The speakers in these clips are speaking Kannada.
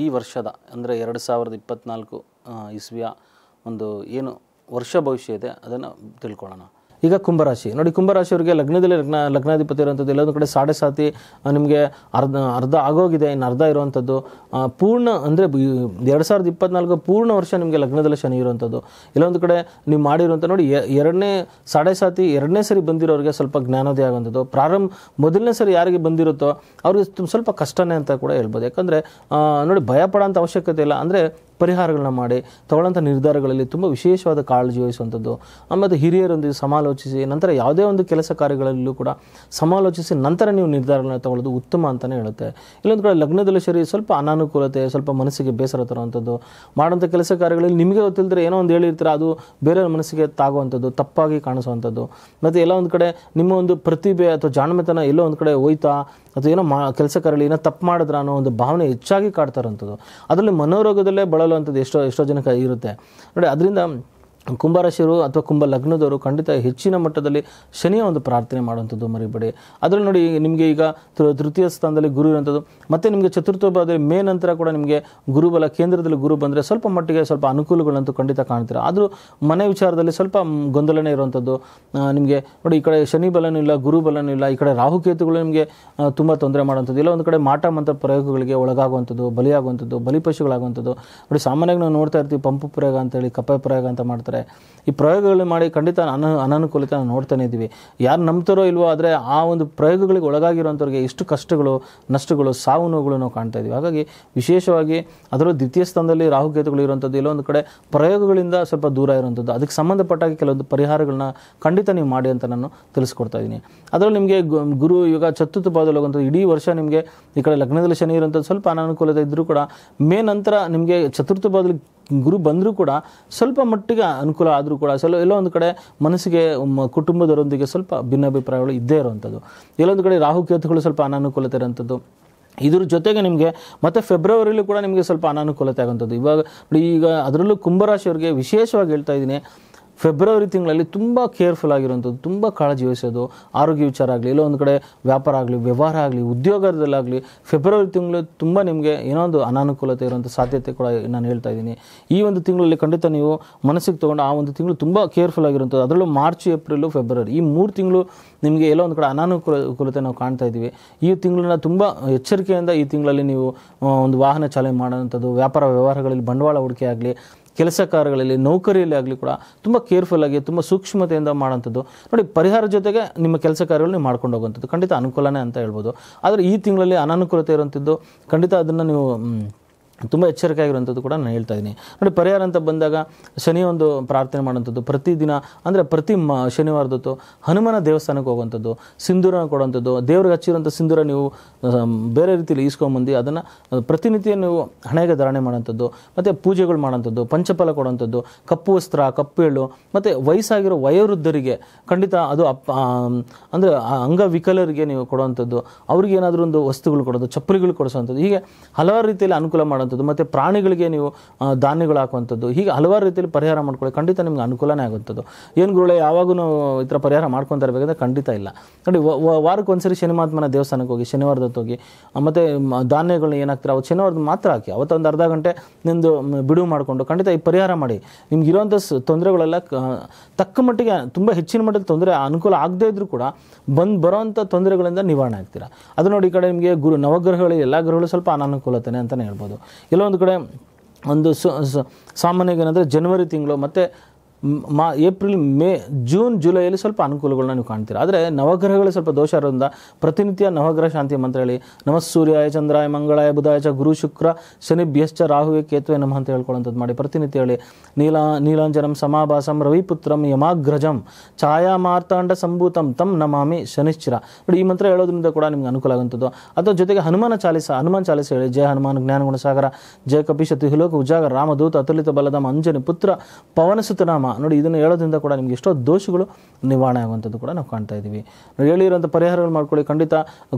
ಈ ವರ್ಷದ ಅಂದರೆ ಎರಡು ಸಾವಿರದ ಇಪ್ಪತ್ತ್ನಾಲ್ಕು ಇಸ್ವಿಯ ಒಂದು ಏನು ವರ್ಷ ಭವಿಷ್ಯ ಇದೆ ಅದನ್ನು ತಿಳ್ಕೊಳ್ಳೋಣ ಈಗ ಕುಂಭರಾಶಿ ನೋಡಿ ಕುಂಭರಾಶಿಯವರಿಗೆ ಲಗ್ನದಲ್ಲಿ ಲಗ್ನ ಲಗ್ನಾಧಿಪತಿ ಇರುವಂಥದ್ದು ಎಲ್ಲೊಂದು ಕಡೆ ಸಾಡೆ ಸಾತಿ ನಿಮಗೆ ಅರ್ಧ ಅರ್ಧ ಆಗೋಗಿದೆ ಇನ್ನು ಅರ್ಧ ಇರುವಂಥದ್ದು ಪೂರ್ಣ ಅಂದರೆ ಎರಡು ಸಾವಿರದ ಇಪ್ಪತ್ನಾಲ್ಕು ಪೂರ್ಣ ವರ್ಷ ನಿಮಗೆ ಲಗ್ನದಲ್ಲಿ ಶನಿ ಇರುವಂಥದ್ದು ಇಲ್ಲೊಂದು ಕಡೆ ನೀವು ಮಾಡಿರುವಂಥ ನೋಡಿ ಎರಡನೇ ಸಾಡೆ ಸಾತಿ ಎರಡನೇ ಸರಿ ಬಂದಿರೋರಿಗೆ ಸ್ವಲ್ಪ ಜ್ಞಾನೋದಯ ಆಗುವಂಥದ್ದು ಪ್ರಾರಂಭ ಮೊದಲನೇ ಸರಿ ಯಾರಿಗೆ ಬಂದಿರುತ್ತೋ ಅವ್ರಿಗೆ ಸ್ವಲ್ಪ ಕಷ್ಟನೇ ಅಂತ ಕೂಡ ಹೇಳ್ಬೋದು ಯಾಕಂದರೆ ನೋಡಿ ಭಯ ಪಡೋಂಥ ಅವಶ್ಯಕತೆ ಇಲ್ಲ ಅಂದರೆ ಪರಿಹಾರಗಳನ್ನ ಮಾಡಿ ತಗೊಳ್ಳೋಂಥ ನಿರ್ಧಾರಗಳಲ್ಲಿ ತುಂಬ ವಿಶೇಷವಾದ ಕಾಳಜಿ ವಹಿಸುವಂಥದ್ದು ಆಮೇಲೆ ಹಿರಿಯರೊಂದಿಗೆ ಸಮಾಲೋಚಿಸಿ ನಂತರ ಯಾವುದೇ ಒಂದು ಕೆಲಸ ಕಾರ್ಯಗಳಲ್ಲೂ ಕೂಡ ಸಮಾಲೋಚಿಸಿ ನಂತರ ನೀವು ನಿರ್ಧಾರಗಳನ್ನ ತಗೊಳ್ಳೋದು ಉತ್ತಮ ಅಂತಲೇ ಹೇಳುತ್ತೆ ಇಲ್ಲೊಂದು ಕಡೆ ಲಗ್ನದಲ್ಲಿ ಸರಿ ಸ್ವಲ್ಪ ಅನಾನುಕೂಲತೆ ಸ್ವಲ್ಪ ಮನಸ್ಸಿಗೆ ಬೇಸರ ತರುವಂಥದ್ದು ಮಾಡುವಂಥ ಕೆಲಸ ಕಾರ್ಯಗಳಲ್ಲಿ ನಿಮಗೆ ಗೊತ್ತಿಲ್ಲದ್ರೆ ಏನೋ ಒಂದು ಹೇಳಿರ್ತೀರ ಅದು ಬೇರೆಯವ್ರ ಮನಸ್ಸಿಗೆ ತಾಗುವಂಥದ್ದು ತಪ್ಪಾಗಿ ಕಾಣಿಸುವಂಥದ್ದು ಮತ್ತು ಎಲ್ಲ ಒಂದು ಕಡೆ ನಿಮ್ಮ ಒಂದು ಪ್ರತಿಭೆ ಅಥವಾ ಜಾಣ್ಮೆತನ ಎಲ್ಲೋ ಒಂದು ಕಡೆ ಹೋಯ್ತಾ ಅಥವಾ ಏನೋ ಮಾ ಕೆಲಸ ಕಾರ್ಯಗಳು ಏನೋ ತಪ್ಪು ಮಾಡಿದ್ರ ಅನ್ನೋ ಒಂದು ಭಾವನೆ ಹೆಚ್ಚಾಗಿ ಕಾಡ್ತಾರಂಥದ್ದು ಅದರಲ್ಲಿ ಮನೋರೋಗದಲ್ಲೇ ಬಳಲು ಅಂತದ್ದು ಅಂಥದ್ದು ಎಷ್ಟೋ ಎಷ್ಟೋ ಜನಕ್ಕೆ ಇರುತ್ತೆ ನೋಡಿ ಅದರಿಂದ ಕುಂಭರಾಶಿಯವರು ಅಥವಾ ಕುಂಭ ಲಗ್ನದವರು ಖಂಡಿತ ಹೆಚ್ಚಿನ ಮಟ್ಟದಲ್ಲಿ ಶನಿಯ ಒಂದು ಪ್ರಾರ್ಥನೆ ಮಾಡುವಂಥದ್ದು ಮರಿಬೇಡಿ ಅದರಲ್ಲಿ ನೋಡಿ ನಿಮಗೆ ಈಗ ತೃತೀಯ ಸ್ಥಾನದಲ್ಲಿ ಗುರು ಇರುವಂಥದ್ದು ಮತ್ತು ನಿಮಗೆ ಚತುರ್ಥ ಭಾಗದಲ್ಲಿ ಮೇ ನಂತರ ಕೂಡ ನಿಮಗೆ ಗುರುಬಲ ಕೇಂದ್ರದಲ್ಲಿ ಗುರು ಬಂದರೆ ಸ್ವಲ್ಪ ಮಟ್ಟಿಗೆ ಸ್ವಲ್ಪ ಅನುಕೂಲಗಳಂತೂ ಖಂಡಿತ ಕಾಣ್ತೀರ ಆದರೂ ಮನೆ ವಿಚಾರದಲ್ಲಿ ಸ್ವಲ್ಪ ಗೊಂದಲನೇ ಇರುವಂಥದ್ದು ನಿಮಗೆ ನೋಡಿ ಈ ಕಡೆ ಶನಿ ಬಲನೂ ಇಲ್ಲ ಗುರು ಬಲನೂ ಇಲ್ಲ ಈ ಕಡೆ ರಾಹುಕೇತುಗಳು ನಿಮಗೆ ತುಂಬ ತೊಂದರೆ ಮಾಡುವಂಥದ್ದು ಇಲ್ಲ ಒಂದು ಕಡೆ ಮಾಟ ಮಂತ್ರ ಪ್ರಯೋಗಗಳಿಗೆ ಒಳಗಾಗುವಂಥದ್ದು ಬಲಿಯಾಗುವಂಥದ್ದು ಬಲಿಪಶುಗಳಾಗುವಂಥದ್ದು ನೋಡಿ ಸಾಮಾನ್ಯವಾಗಿ ನಾವು ನೋಡ್ತಾ ಇರ್ತೀವಿ ಪಂಪು ಪ್ರಯೋಗ ಅಂತೇಳಿ ಕಪ್ಪೆ ಪ್ರಯೋಗ ಅಂತ ಮಾಡ್ತಾರೆ ಮಾಡ್ತಾರೆ ಈ ಪ್ರಯೋಗಗಳು ಮಾಡಿ ಖಂಡಿತ ಅನ ಅನಾನುಕೂಲತೆ ನಾವು ನೋಡ್ತಾನೆ ಇದ್ದೀವಿ ಯಾರು ನಂಬ್ತಾರೋ ಇಲ್ವೋ ಆದರೆ ಆ ಒಂದು ಪ್ರಯೋಗಗಳಿಗೆ ಒಳಗಾಗಿರುವಂಥವ್ರಿಗೆ ಇಷ್ಟು ಕಷ್ಟಗಳು ನಷ್ಟಗಳು ಸಾವು ನೋವುಗಳು ನಾವು ಕಾಣ್ತಾ ಇದ್ದೀವಿ ಹಾಗಾಗಿ ವಿಶೇಷವಾಗಿ ಅದರ ದ್ವಿತೀಯ ಸ್ಥಾನದಲ್ಲಿ ರಾಹುಕೇತುಗಳು ಇರುವಂಥದ್ದು ಇಲ್ಲೊಂದು ಕಡೆ ಪ್ರಯೋಗಗಳಿಂದ ಸ್ವಲ್ಪ ದೂರ ಇರುವಂಥದ್ದು ಅದಕ್ಕೆ ಸಂಬಂಧಪಟ್ಟಾಗಿ ಕೆಲವೊಂದು ಪರಿಹಾರಗಳನ್ನ ಖಂಡಿತ ನೀವು ಮಾಡಿ ಅಂತ ನಾನು ತಿಳಿಸ್ಕೊಡ್ತಾ ಇದ್ದೀನಿ ಅದರಲ್ಲಿ ನಿಮಗೆ ಗುರು ಯುಗ ಚತುರ್ಥ ಪಾದದಲ್ಲಿ ಹೋಗುವಂಥದ್ದು ಇಡೀ ವರ್ಷ ನಿಮಗೆ ಈ ಕಡೆ ಲಗ್ನದಲ್ಲಿ ಶನಿ ಇರುವಂಥದ್ದು ಸ್ವಲ್ಪ ಅನಾನುಕೂಲತೆ ಇದ್ದರೂ ಕೂಡ ಮೇ ನಂತರ ನಿಮಗೆ ಚತುರ್ಥ ಪಾದದಲ್ಲಿ ಗುರು ಬಂದರೂ ಕೂಡ ಸ್ವಲ್ಪ ಮಟ್ಟಿಗೆ ಅನುಕೂಲ ಆದರೂ ಕೂಡ ಸ್ವಲ್ಪ ಎಲ್ಲೋ ಒಂದು ಕಡೆ ಮನಸ್ಸಿಗೆ ಕುಟುಂಬದವರೊಂದಿಗೆ ಸ್ವಲ್ಪ ಭಿನ್ನಾಭಿಪ್ರಾಯಗಳು ಇದ್ದೇ ಇರುವಂಥದ್ದು ಎಲ್ಲೊಂದು ಕಡೆ ರಾಹುಕೇತುಗಳು ಸ್ವಲ್ಪ ಅನಾನುಕೂಲತೆ ಇರೋಂಥದ್ದು ಇದ್ರ ಜೊತೆಗೆ ನಿಮಗೆ ಮತ್ತು ಫೆಬ್ರವರಿಲೂ ಕೂಡ ನಿಮಗೆ ಸ್ವಲ್ಪ ಅನಾನುಕೂಲತೆ ಆಗುವಂಥದ್ದು ಇವಾಗ ಈಗ ಅದರಲ್ಲೂ ಕುಂಭರಾಶಿಯವರಿಗೆ ವಿಶೇಷವಾಗಿ ಹೇಳ್ತಾ ಇದ್ದೀನಿ ಫೆಬ್ರವರಿ ತಿಂಗಳಲ್ಲಿ ತುಂಬ ಕೇರ್ಫುಲ್ ಆಗಿರುವಂಥದ್ದು ತುಂಬ ಕಾಳಜಿ ವಹಿಸೋದು ಆರೋಗ್ಯ ವಿಚಾರ ಆಗಲಿ ಇಲ್ಲ ಒಂದು ಕಡೆ ವ್ಯಾಪಾರ ಆಗಲಿ ವ್ಯವಹಾರ ಆಗಲಿ ಉದ್ಯೋಗದಲ್ಲಾಗಲಿ ಫೆಬ್ರವರಿ ತಿಂಗಳು ತುಂಬ ನಿಮಗೆ ಏನೋ ಒಂದು ಅನಾನುಕೂಲತೆ ಇರುವಂಥ ಸಾಧ್ಯತೆ ಕೂಡ ನಾನು ಹೇಳ್ತಾ ಇದ್ದೀನಿ ಈ ಒಂದು ತಿಂಗಳಲ್ಲಿ ಖಂಡಿತ ನೀವು ಮನಸ್ಸಿಗೆ ತೊಗೊಂಡು ಆ ಒಂದು ತಿಂಗಳು ತುಂಬ ಕೇರ್ಫುಲ್ ಆಗಿರುವಂಥದ್ದು ಅದರಲ್ಲೂ ಮಾರ್ಚ್ ಏಪ್ರಿಲು ಫೆಬ್ರವರಿ ಈ ಮೂರು ತಿಂಗಳು ನಿಮಗೆ ಎಲ್ಲೋ ಒಂದು ಕಡೆ ಅನಾನುಕೂಲತೆ ನಾವು ಕಾಣ್ತಾ ಇದ್ದೀವಿ ಈ ತಿಂಗಳನ್ನ ತುಂಬ ಎಚ್ಚರಿಕೆಯಿಂದ ಈ ತಿಂಗಳಲ್ಲಿ ನೀವು ಒಂದು ವಾಹನ ಚಾಲನೆ ಮಾಡೋವಂಥದ್ದು ವ್ಯಾಪಾರ ವ್ಯವಹಾರಗಳಲ್ಲಿ ಬಂಡವಾಳ ಹೂಡಿಕೆ ಆಗಲಿ ಕೆಲಸ ಕಾರ್ಯಗಳಲ್ಲಿ ನೌಕರಿಯಲ್ಲಿ ಆಗಲಿ ಕೂಡ ತುಂಬ ಆಗಿ ತುಂಬ ಸೂಕ್ಷ್ಮತೆಯಿಂದ ಮಾಡೋಂಥದ್ದು ನೋಡಿ ಪರಿಹಾರ ಜೊತೆಗೆ ನಿಮ್ಮ ಕೆಲಸ ಕಾರ್ಯಗಳು ನೀವು ಮಾಡ್ಕೊಂಡು ಹೋಗುವಂಥದ್ದು ಖಂಡಿತ ಅನುಕೂಲನೇ ಅಂತ ಹೇಳ್ಬೋದು ಆದರೆ ಈ ತಿಂಗಳಲ್ಲಿ ಅನಾನುಕೂಲತೆ ಇರುವಂಥದ್ದು ಖಂಡಿತ ಅದನ್ನು ನೀವು ತುಂಬ ಎಚ್ಚರಿಕೆ ಆಗಿರುವಂಥದ್ದು ಕೂಡ ನಾನು ಹೇಳ್ತಾ ಇದ್ದೀನಿ ನೋಡಿ ಪರಿಹಾರ ಅಂತ ಬಂದಾಗ ಶನಿ ಒಂದು ಪ್ರಾರ್ಥನೆ ಮಾಡುವಂಥದ್ದು ಪ್ರತಿದಿನ ಅಂದರೆ ಪ್ರತಿ ಮ ಶನಿವಾರದೊತ್ತು ಹನುಮನ ದೇವಸ್ಥಾನಕ್ಕೆ ಹೋಗುವಂಥದ್ದು ಸಿಂಧೂರನ ಕೊಡುವಂಥದ್ದು ದೇವ್ರಿಗೆ ಹಚ್ಚಿರುವಂಥ ಸಿಂಧೂರ ನೀವು ಬೇರೆ ರೀತಿಯಲ್ಲಿ ಈಸ್ಕೊಂಬಂದು ಅದನ್ನು ಪ್ರತಿನಿತ್ಯ ನೀವು ಹಣೆಗೆ ಧಾರಣೆ ಮಾಡೋಂಥದ್ದು ಮತ್ತು ಪೂಜೆಗಳು ಮಾಡೋಂಥದ್ದು ಪಂಚಫಲ ಕೊಡುವಂಥದ್ದು ಕಪ್ಪು ವಸ್ತ್ರ ಕಪ್ಪು ಮತ್ತು ವಯಸ್ಸಾಗಿರೋ ವಯೋವೃದ್ಧರಿಗೆ ಖಂಡಿತ ಅದು ಅಪ್ಪ ಅಂದರೆ ಅಂಗವಿಕಲರಿಗೆ ನೀವು ಕೊಡುವಂಥದ್ದು ಅವ್ರಿಗೆ ಏನಾದರೂ ಒಂದು ವಸ್ತುಗಳು ಕೊಡೋದು ಚಪ್ಪಲಿಗಳು ಕೊಡಿಸುವಂಥದ್ದು ಹೀಗೆ ಹಲವಾರು ರೀತಿಯಲ್ಲಿ ಅನುಕೂಲ ಮಾಡೋದು ಹಾಕುವಂಥದ್ದು ಮತ್ತು ಪ್ರಾಣಿಗಳಿಗೆ ನೀವು ಧಾನ್ಯಗಳು ಹಾಕುವಂಥದ್ದು ಹೀಗೆ ಹಲವಾರು ರೀತಿಯಲ್ಲಿ ಪರಿಹಾರ ಮಾಡ್ಕೊಳ್ಳಿ ಖಂಡಿತ ನಿಮ್ಗೆ ಅನುಕೂಲನೇ ಆಗುವಂಥದ್ದು ಏನು ಗುರುಳೆ ಯಾವಾಗೂ ಈ ಥರ ಪರಿಹಾರ ಮಾಡ್ಕೊತಾ ಇರಬೇಕಂದ್ರೆ ಖಂಡಿತ ಇಲ್ಲ ನೋಡಿ ವಾರಕ್ಕೆ ಒಂದ್ಸರಿ ಶನಿಮಾತ್ಮನ ದೇವಸ್ಥಾನಕ್ಕೆ ಹೋಗಿ ಶನಿವಾರದ ಹೋಗಿ ಮತ್ತು ಧಾನ್ಯಗಳನ್ನ ಏನಾಗ್ತಾರೆ ಅವತ್ತು ಶನಿವಾರದ ಮಾತ್ರ ಹಾಕಿ ಅವತ್ತೊಂದು ಅರ್ಧ ಗಂಟೆ ನಿಮ್ಮದು ಬಿಡುವು ಮಾಡಿಕೊಂಡು ಖಂಡಿತ ಈ ಪರಿಹಾರ ಮಾಡಿ ನಿಮ್ಗೆ ಇರೋಂಥ ತೊಂದರೆಗಳೆಲ್ಲ ತಕ್ಕ ಮಟ್ಟಿಗೆ ತುಂಬ ಹೆಚ್ಚಿನ ಮಟ್ಟದ ತೊಂದರೆ ಅನುಕೂಲ ಆಗದೇ ಇದ್ರೂ ಕೂಡ ಬಂದು ಬರೋವಂಥ ತೊಂದರೆಗಳಿಂದ ನಿವಾರಣೆ ಆಗ್ತೀರ ಅದು ನೋಡಿ ಈ ಕಡೆ ನಿಮಗೆ ಗುರು ನವಗ್ರಹಗಳು ಎಲ್ಲ ಗ್ರಹಗಳು ಸ್ವಲ್ಪ ಅನಾನುಕೂಲತೆ ಅಂತಲೇ ಹೇಳ್ಬೋದು ಕೆಲವೊಂದು ಕಡೆ ಒಂದು ಸಾಮಾನ್ಯವಾಗಿ ಏನಂದರೆ ಜನವರಿ ತಿಂಗಳು ಮತ್ತು ಮಾ ಏಪ್ರಿಲ್ ಮೇ ಜೂನ್ ಜುಲೈಯಲ್ಲಿ ಸ್ವಲ್ಪ ಅನುಕೂಲಗಳನ್ನ ನೀವು ಕಾಣ್ತೀರಾ ಆದರೆ ನವಗ್ರಹಗಳು ಸ್ವಲ್ಪ ದೋಷ ಇರೋದ್ರಿಂದ ಪ್ರತಿನಿತ್ಯ ನವಗ್ರಹ ಶಾಂತಿ ಮಂತ್ರ ಹೇಳಿ ನಮಃ ಸೂರ್ಯಾಯ ಚಂದ್ರಾಯ ಮಂಗಳಾಯ ಬುಧಾಯಚ ಚ ಗುರು ಶುಕ್ರ ಶನಿ ಚ ರಾಹುವೆ ಕೇತುವೆ ನಮಃ ಅಂತ ಹೇಳ್ಕೊಳ್ಳೋಂಥದ್ದು ಮಾಡಿ ಪ್ರತಿನಿತ್ಯ ಹೇಳಿ ನೀಲ ನೀಲಾಂಜನಂ ಸಮಾಭಾಸಂ ರವಿಪುತ್ರಂ ಯಮಾಗ್ರಜಂ ಛಾಯಾ ಮಾರ್ತಾಂಡ ಸಂಭೂತಂ ತಂ ನಮಾಮಿ ಶನಿಶ್ಚಿರ ನೋಡಿ ಈ ಮಂತ್ರ ಹೇಳೋದ್ರಿಂದ ಕೂಡ ನಿಮ್ಗೆ ಅನುಕೂಲ ಆಗುವಂಥದ್ದು ಅಥವಾ ಜೊತೆಗೆ ಹನುಮಾನ ಚಾಲಿಸ ಹನುಮಾನ್ ಚಾಲಿಸ ಹೇಳಿ ಜಯ ಹನುಮಾನ್ ಜ್ಞಾನ ಸಾಗರ ಜಯ ಕಪಿಶತಿ ಹಿಲೋಕ ಉಜಾಗರ ರಾಮದೂತ ಅತುಲಿತ ಬಲದಂ ಅಂಜನಿ ಪುತ್ರ ಪವನಸುತನಾಮ ನೋಡಿ ಇದನ್ನು ಹೇಳೋದ್ರಿಂದ ಕೂಡ ನಿಮಗೆ ಎಷ್ಟೋ ದೋಷಗಳು ನಿವಾರಣೆ ಆಗುವಂಥದ್ದು ಕೂಡ ನಾವು ಕಾಣ್ತಾ ಇದ್ದೀವಿ ನೋಡಿ ಹೇಳಿರುವಂಥ ಪರಿಹಾರಗಳು ಮಾಡ್ಕೊಳ್ಳಿ ಖಂಡಿತ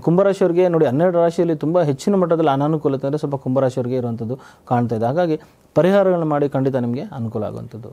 ಕುಂಭರಾಶಿಯವರಿಗೆ ನೋಡಿ ಹನ್ನೆರಡು ರಾಶಿಯಲ್ಲಿ ತುಂಬ ಹೆಚ್ಚಿನ ಮಟ್ಟದಲ್ಲಿ ಅನಾನುಕೂಲತೆ ಅಂದರೆ ಸ್ವಲ್ಪ ಕುಂಭರಾಶಿಯವರಿಗೆ ಇರುವಂಥದ್ದು ಕಾಣ್ತಾ ಇದೆ ಹಾಗಾಗಿ ಪರಿಹಾರಗಳನ್ನು ಮಾಡಿ ಖಂಡಿತ ನಿಮಗೆ ಅನುಕೂಲ ಆಗುವಂಥದ್ದು